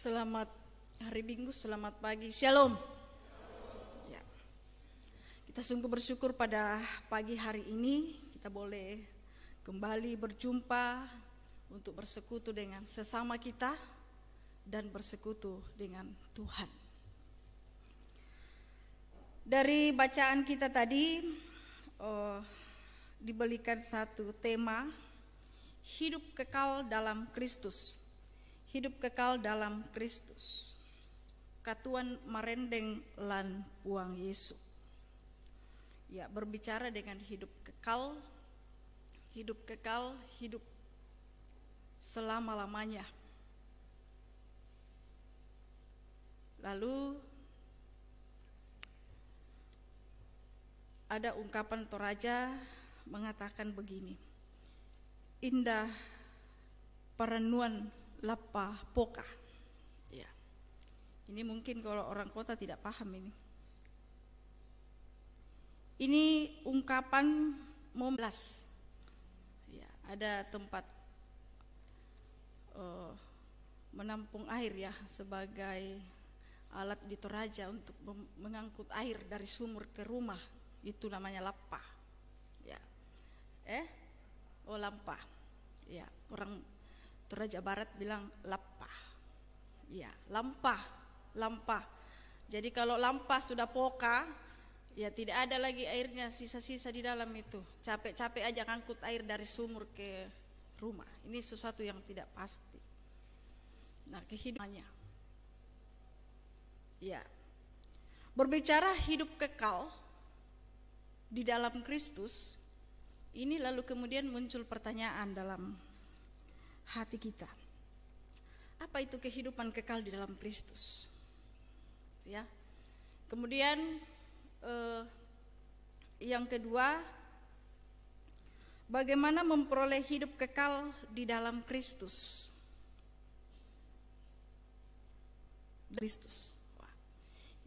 Selamat hari Minggu, selamat pagi. Shalom. Ya. Kita sungguh bersyukur pada pagi hari ini kita boleh kembali berjumpa untuk bersekutu dengan sesama kita dan bersekutu dengan Tuhan. Dari bacaan kita tadi oh, dibelikan satu tema hidup kekal dalam Kristus hidup kekal dalam Kristus. Katuan merendeng lan uang Yesus. Ya, berbicara dengan hidup kekal, hidup kekal, hidup selama-lamanya. Lalu ada ungkapan Toraja mengatakan begini, indah perenuan lapa poka. Ya. Ini mungkin kalau orang kota tidak paham ini. Ini ungkapan momblas, Ya, ada tempat uh, menampung air ya sebagai alat di Toraja untuk mengangkut air dari sumur ke rumah. Itu namanya lapa. Ya. Eh, oh lampa. Ya, orang Toraja Barat bilang lampah. Ya, lampah, lampah. Jadi kalau lampah sudah poka, ya tidak ada lagi airnya sisa-sisa di dalam itu. Capek-capek aja ngangkut air dari sumur ke rumah. Ini sesuatu yang tidak pasti. Nah, kehidupannya. Ya. Berbicara hidup kekal di dalam Kristus, ini lalu kemudian muncul pertanyaan dalam hati kita. Apa itu kehidupan kekal di dalam Kristus? Ya. Kemudian eh, yang kedua, bagaimana memperoleh hidup kekal di dalam Kristus? Kristus.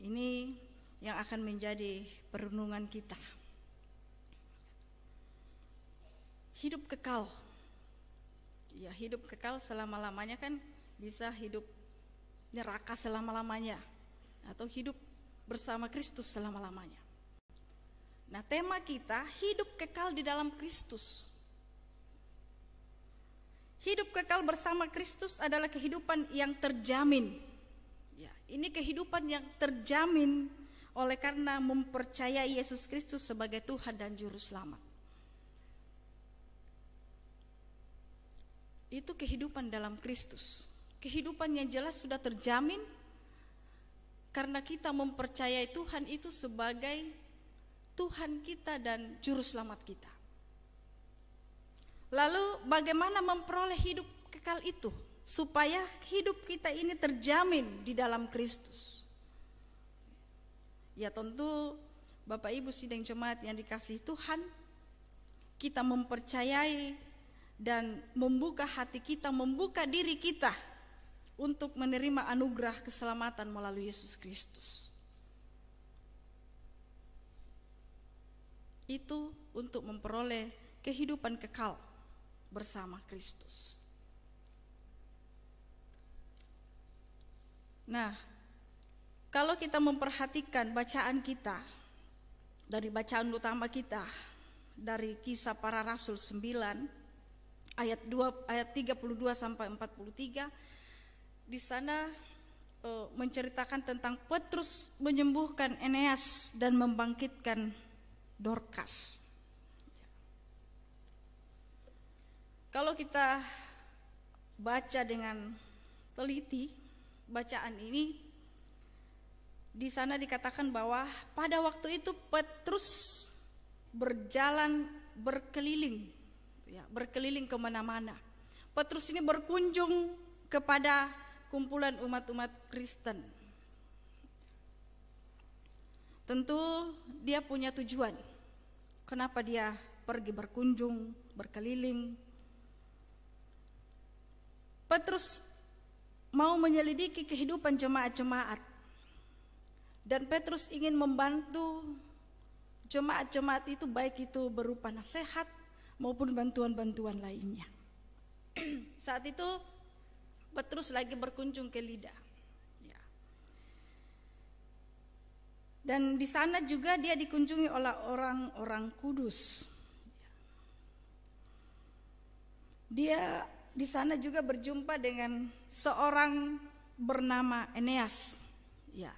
Ini yang akan menjadi perenungan kita. Hidup kekal ya hidup kekal selama-lamanya kan bisa hidup neraka selama-lamanya atau hidup bersama Kristus selama-lamanya. Nah, tema kita hidup kekal di dalam Kristus. Hidup kekal bersama Kristus adalah kehidupan yang terjamin. Ya, ini kehidupan yang terjamin oleh karena mempercayai Yesus Kristus sebagai Tuhan dan juru selamat. itu kehidupan dalam Kristus. Kehidupan yang jelas sudah terjamin karena kita mempercayai Tuhan itu sebagai Tuhan kita dan juru selamat kita. Lalu bagaimana memperoleh hidup kekal itu supaya hidup kita ini terjamin di dalam Kristus? Ya tentu Bapak Ibu sidang jemaat yang dikasih Tuhan, kita mempercayai dan membuka hati kita, membuka diri kita untuk menerima anugerah keselamatan melalui Yesus Kristus. Itu untuk memperoleh kehidupan kekal bersama Kristus. Nah, kalau kita memperhatikan bacaan kita dari bacaan utama kita dari kisah para rasul 9 ayat 2 ayat 32 sampai 43 di sana e, menceritakan tentang Petrus menyembuhkan Eneas dan membangkitkan Dorcas. Kalau kita baca dengan teliti bacaan ini di sana dikatakan bahwa pada waktu itu Petrus berjalan berkeliling ya, berkeliling kemana-mana. Petrus ini berkunjung kepada kumpulan umat-umat Kristen. Tentu dia punya tujuan. Kenapa dia pergi berkunjung, berkeliling? Petrus mau menyelidiki kehidupan jemaat-jemaat. Dan Petrus ingin membantu jemaat-jemaat itu baik itu berupa nasihat maupun bantuan-bantuan lainnya. Saat itu Petrus lagi berkunjung ke Lida. Ya. Dan di sana juga dia dikunjungi oleh orang-orang kudus. Ya. Dia di sana juga berjumpa dengan seorang bernama Eneas. Ya.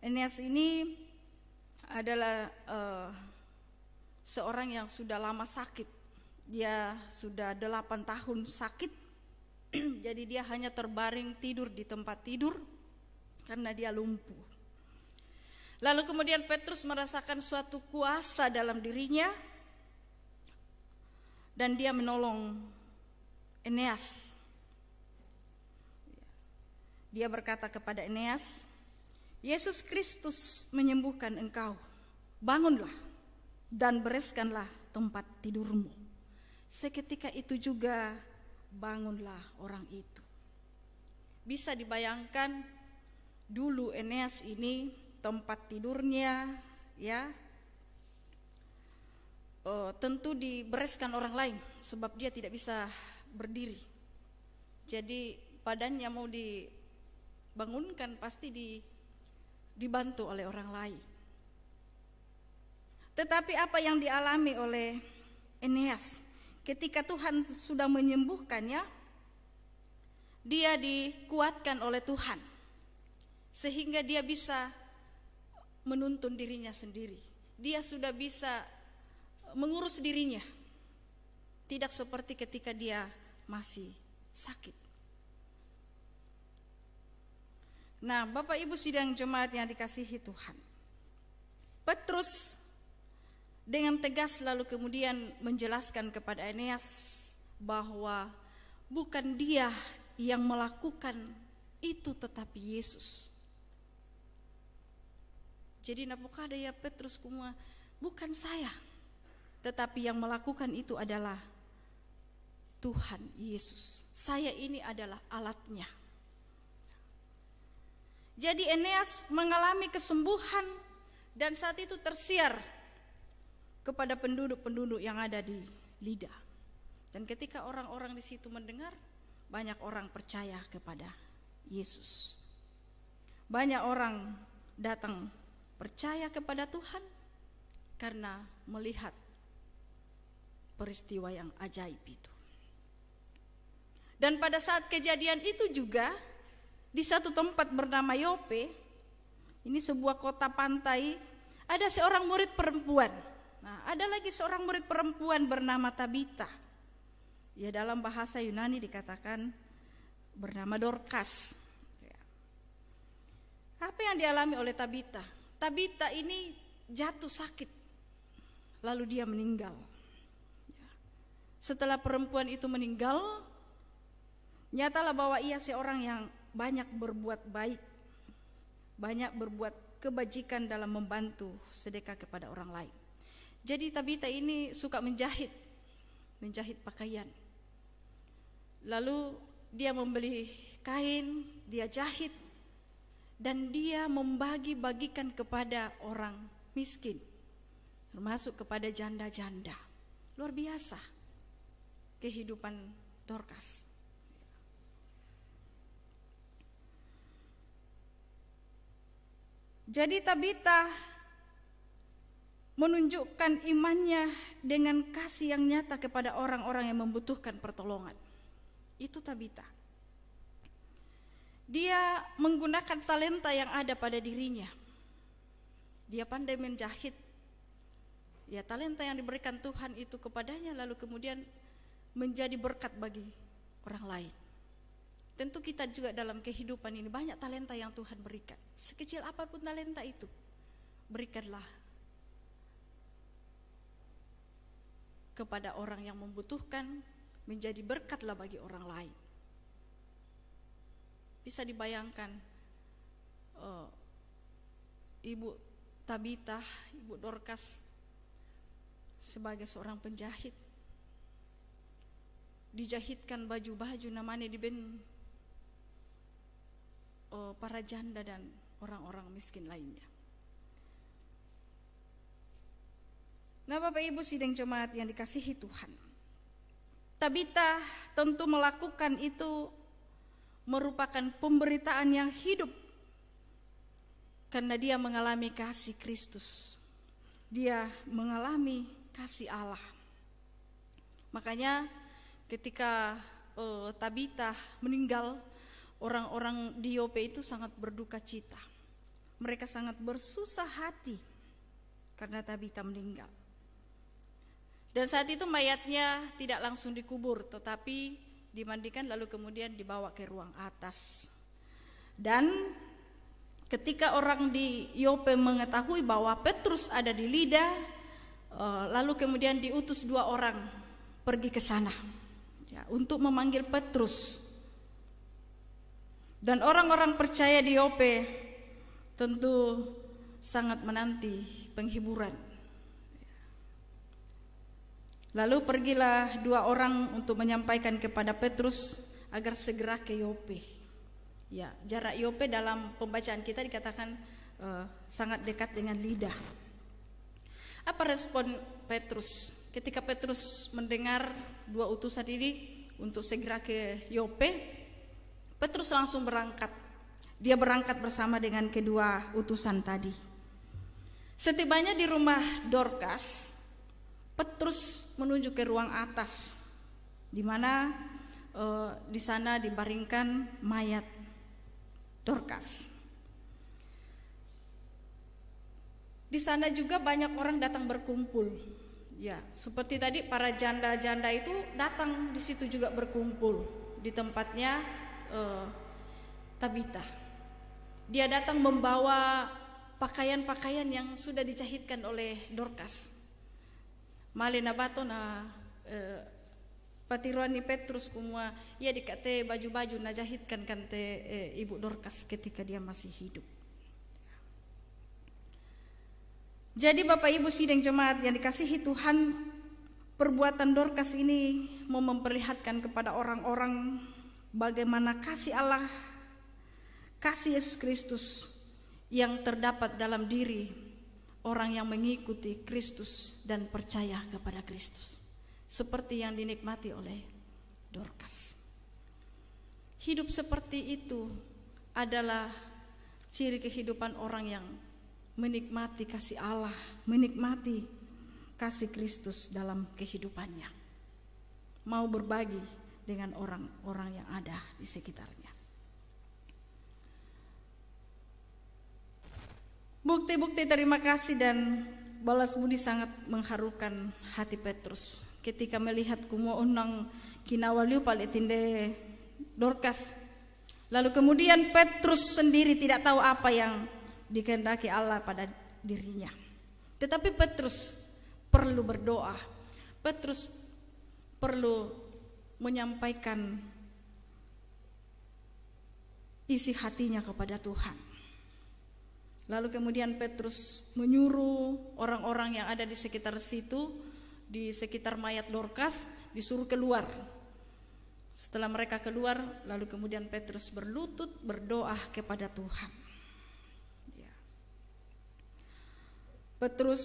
Eneas ini adalah uh, seorang yang sudah lama sakit dia sudah delapan tahun sakit jadi dia hanya terbaring tidur di tempat tidur karena dia lumpuh lalu kemudian Petrus merasakan suatu kuasa dalam dirinya dan dia menolong Eneas dia berkata kepada Eneas Yesus Kristus menyembuhkan engkau bangunlah dan bereskanlah tempat tidurmu Seketika itu juga bangunlah orang itu. Bisa dibayangkan dulu Eneas ini tempat tidurnya ya uh, tentu dibereskan orang lain sebab dia tidak bisa berdiri. Jadi badannya mau dibangunkan pasti di, dibantu oleh orang lain. Tetapi apa yang dialami oleh Eneas ketika Tuhan sudah menyembuhkannya, dia dikuatkan oleh Tuhan sehingga dia bisa menuntun dirinya sendiri. Dia sudah bisa mengurus dirinya. Tidak seperti ketika dia masih sakit. Nah, Bapak Ibu sidang jemaat yang dikasihi Tuhan. Petrus dengan tegas lalu kemudian menjelaskan kepada Eneas bahwa bukan dia yang melakukan itu tetapi Yesus. Jadi Napokada ya Petrus semua bukan saya. Tetapi yang melakukan itu adalah Tuhan Yesus. Saya ini adalah alatnya. Jadi Eneas mengalami kesembuhan dan saat itu tersiar kepada penduduk-penduduk yang ada di lidah. Dan ketika orang-orang di situ mendengar, banyak orang percaya kepada Yesus. Banyak orang datang percaya kepada Tuhan karena melihat peristiwa yang ajaib itu. Dan pada saat kejadian itu juga di satu tempat bernama Yope, ini sebuah kota pantai, ada seorang murid perempuan Nah, ada lagi seorang murid perempuan bernama Tabita. Ya dalam bahasa Yunani dikatakan bernama Dorcas. Ya. Apa yang dialami oleh Tabita? Tabita ini jatuh sakit, lalu dia meninggal. Ya. Setelah perempuan itu meninggal, nyatalah bahwa ia seorang yang banyak berbuat baik, banyak berbuat kebajikan dalam membantu sedekah kepada orang lain. Jadi Tabita ini suka menjahit, menjahit pakaian. Lalu dia membeli kain, dia jahit, dan dia membagi-bagikan kepada orang miskin, termasuk kepada janda-janda. Luar biasa kehidupan Dorcas. Jadi Tabita menunjukkan imannya dengan kasih yang nyata kepada orang-orang yang membutuhkan pertolongan. Itu Tabita. Dia menggunakan talenta yang ada pada dirinya. Dia pandai menjahit. Ya, talenta yang diberikan Tuhan itu kepadanya lalu kemudian menjadi berkat bagi orang lain. Tentu kita juga dalam kehidupan ini banyak talenta yang Tuhan berikan. Sekecil apapun talenta itu, berikanlah kepada orang yang membutuhkan menjadi berkatlah bagi orang lain. Bisa dibayangkan uh, Ibu Tabitha Ibu Dorcas sebagai seorang penjahit dijahitkan baju-baju namanya di ben uh, para janda dan orang-orang miskin lainnya. Nah Bapak Ibu sidang jemaat yang dikasihi Tuhan. Tabita tentu melakukan itu merupakan pemberitaan yang hidup karena dia mengalami kasih Kristus. Dia mengalami kasih Allah. Makanya ketika uh, eh, Tabita meninggal, orang-orang di Yope itu sangat berduka cita. Mereka sangat bersusah hati karena Tabita meninggal. Dan saat itu mayatnya tidak langsung dikubur, tetapi dimandikan lalu kemudian dibawa ke ruang atas. Dan ketika orang di Yope mengetahui bahwa Petrus ada di Lida, eh, lalu kemudian diutus dua orang pergi ke sana ya, untuk memanggil Petrus. Dan orang-orang percaya di Yope tentu sangat menanti penghiburan Lalu pergilah dua orang untuk menyampaikan kepada Petrus agar segera ke Yope. Ya, jarak Yope dalam pembacaan kita dikatakan uh, sangat dekat dengan lidah. Apa respon Petrus ketika Petrus mendengar dua utusan ini untuk segera ke Yope? Petrus langsung berangkat. Dia berangkat bersama dengan kedua utusan tadi. Setibanya di rumah Dorcas, Petrus menuju ke ruang atas, di mana e, di sana dibaringkan mayat Dorcas. Di sana juga banyak orang datang berkumpul. Ya, seperti tadi para janda-janda itu datang di situ juga berkumpul di tempatnya eh, Tabitha. Tabita. Dia datang membawa pakaian-pakaian yang sudah dijahitkan oleh Dorcas male na bato na uh, eh, patiruan ni Petrus kumua ia dikate baju-baju na jahitkan kante uh, eh, Ibu Dorcas ketika dia masih hidup. Jadi Bapak Ibu sidang jemaat yang dikasihi Tuhan perbuatan Dorcas ini mau memperlihatkan kepada orang-orang bagaimana kasih Allah kasih Yesus Kristus yang terdapat dalam diri orang yang mengikuti Kristus dan percaya kepada Kristus, seperti yang dinikmati oleh Dorcas. Hidup seperti itu adalah ciri kehidupan orang yang menikmati kasih Allah, menikmati kasih Kristus dalam kehidupannya. Mau berbagi dengan orang-orang yang ada di sekitarnya. Bukti-bukti terima kasih dan balas budi sangat mengharukan hati Petrus ketika melihat kumo unang kinawaliu palitinde Dorcas. Lalu kemudian Petrus sendiri tidak tahu apa yang dikehendaki Allah pada dirinya. Tetapi Petrus perlu berdoa. Petrus perlu menyampaikan isi hatinya kepada Tuhan. Lalu kemudian Petrus menyuruh orang-orang yang ada di sekitar situ, di sekitar mayat Dorcas, disuruh keluar. Setelah mereka keluar, lalu kemudian Petrus berlutut berdoa kepada Tuhan. Ya. Petrus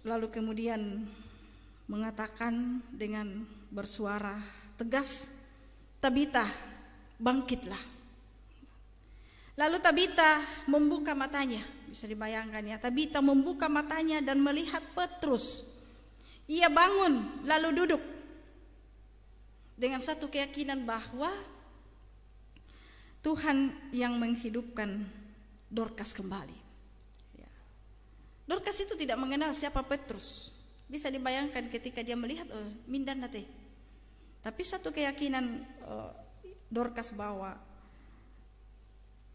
lalu kemudian mengatakan dengan bersuara tegas, Tabita, bangkitlah. Lalu Tabita membuka matanya. Bisa dibayangkan ya, Tabita membuka matanya dan melihat Petrus. Ia bangun lalu duduk. Dengan satu keyakinan bahwa Tuhan yang menghidupkan Dorcas kembali. Ya. Dorcas itu tidak mengenal siapa Petrus. Bisa dibayangkan ketika dia melihat oh, mindan Tapi satu keyakinan oh, Dorcas bahwa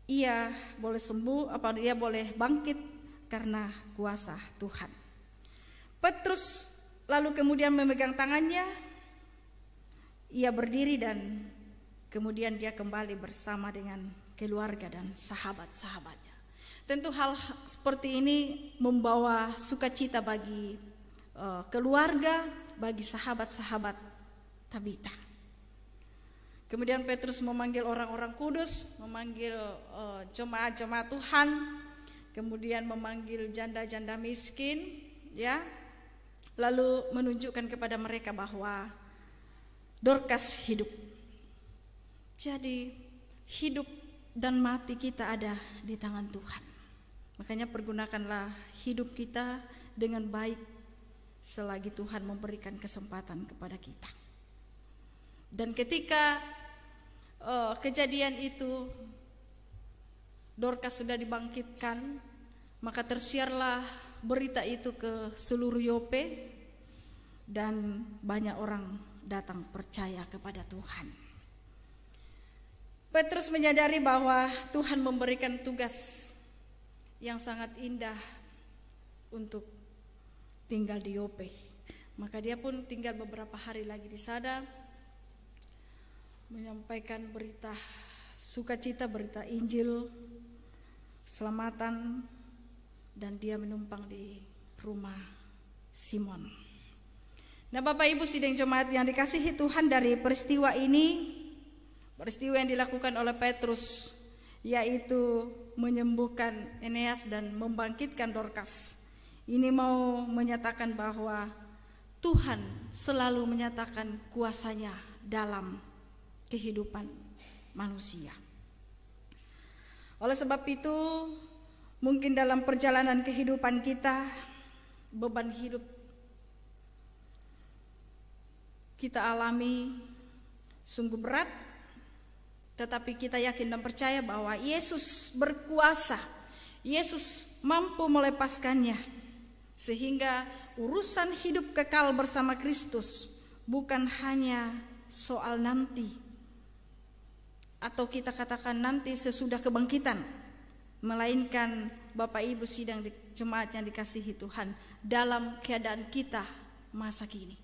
ia boleh sembuh, apa ia boleh bangkit karena kuasa Tuhan. Petrus lalu kemudian memegang tangannya, ia berdiri dan kemudian dia kembali bersama dengan keluarga dan sahabat-sahabatnya. Tentu hal seperti ini membawa sukacita bagi eh, keluarga, bagi sahabat-sahabat Tabita. Kemudian Petrus memanggil orang-orang kudus, memanggil eh, jemaat-jemaat Tuhan, kemudian memanggil janda-janda miskin, ya. Lalu menunjukkan kepada mereka bahwa Dorcas hidup. Jadi hidup dan mati kita ada di tangan Tuhan. Makanya pergunakanlah hidup kita dengan baik selagi Tuhan memberikan kesempatan kepada kita. Dan ketika uh, kejadian itu Dorcas sudah dibangkitkan, maka tersiarlah berita itu ke seluruh Yope dan banyak orang datang percaya kepada Tuhan. Petrus menyadari bahwa Tuhan memberikan tugas yang sangat indah untuk tinggal di Yope. Maka dia pun tinggal beberapa hari lagi di sana menyampaikan berita sukacita, berita Injil, selamatan, dan dia menumpang di rumah Simon. Nah Bapak Ibu sidang jemaat yang dikasihi Tuhan dari peristiwa ini, peristiwa yang dilakukan oleh Petrus, yaitu menyembuhkan Eneas dan membangkitkan Dorcas. Ini mau menyatakan bahwa Tuhan selalu menyatakan kuasanya dalam kehidupan manusia. Oleh sebab itu, mungkin dalam perjalanan kehidupan kita, beban hidup kita alami sungguh berat, tetapi kita yakin dan percaya bahwa Yesus berkuasa, Yesus mampu melepaskannya, sehingga urusan hidup kekal bersama Kristus bukan hanya soal nanti, atau kita katakan nanti sesudah kebangkitan melainkan Bapak Ibu sidang di jemaat yang dikasihi Tuhan dalam keadaan kita masa kini.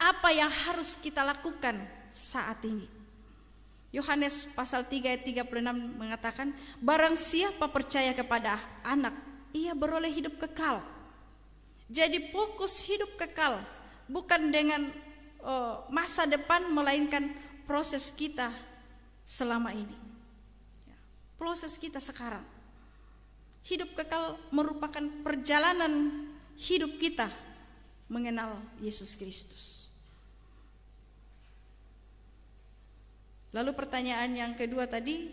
Apa yang harus kita lakukan saat ini? Yohanes pasal 3 ayat 36 mengatakan, barang siapa percaya kepada anak, ia beroleh hidup kekal. Jadi fokus hidup kekal bukan dengan eh, masa depan melainkan proses kita selama ini. Ya. Proses kita sekarang, hidup kekal merupakan perjalanan hidup kita mengenal Yesus Kristus. Lalu pertanyaan yang kedua tadi,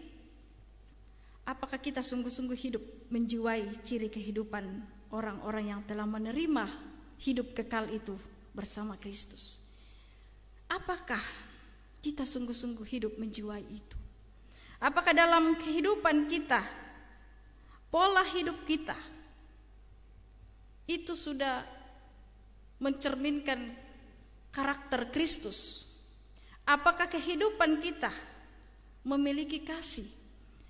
apakah kita sungguh-sungguh hidup menjiwai ciri kehidupan orang-orang yang telah menerima hidup kekal itu bersama Kristus? Apakah kita sungguh-sungguh hidup menjiwai itu. Apakah dalam kehidupan kita, pola hidup kita, itu sudah mencerminkan karakter Kristus? Apakah kehidupan kita memiliki kasih?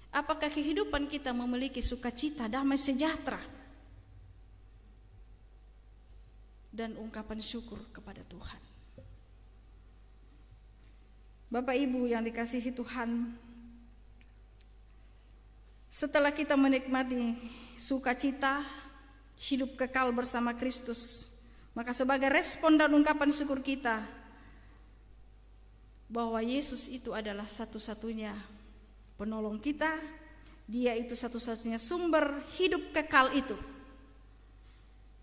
Apakah kehidupan kita memiliki sukacita, damai sejahtera? Dan ungkapan syukur kepada Tuhan. Bapak Ibu yang dikasihi Tuhan, setelah kita menikmati sukacita hidup kekal bersama Kristus, maka sebagai respon dan ungkapan syukur kita bahwa Yesus itu adalah satu-satunya penolong kita, dia itu satu-satunya sumber hidup kekal itu.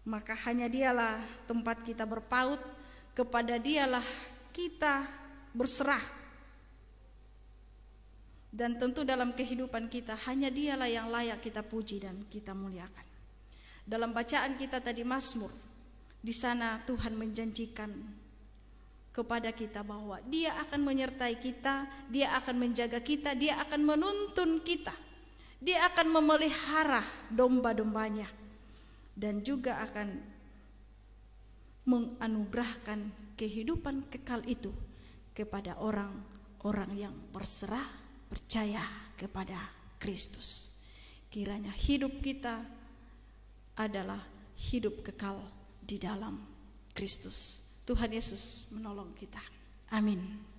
Maka hanya dialah tempat kita berpaut, kepada dialah kita berserah. Dan tentu dalam kehidupan kita hanya dialah yang layak kita puji dan kita muliakan. Dalam bacaan kita tadi Mazmur, di sana Tuhan menjanjikan kepada kita bahwa Dia akan menyertai kita, Dia akan menjaga kita, Dia akan menuntun kita. Dia akan memelihara domba-dombanya dan juga akan menganugerahkan kehidupan kekal itu kepada orang-orang yang berserah percaya kepada Kristus. Kiranya hidup kita adalah hidup kekal di dalam Kristus. Tuhan Yesus menolong kita. Amin.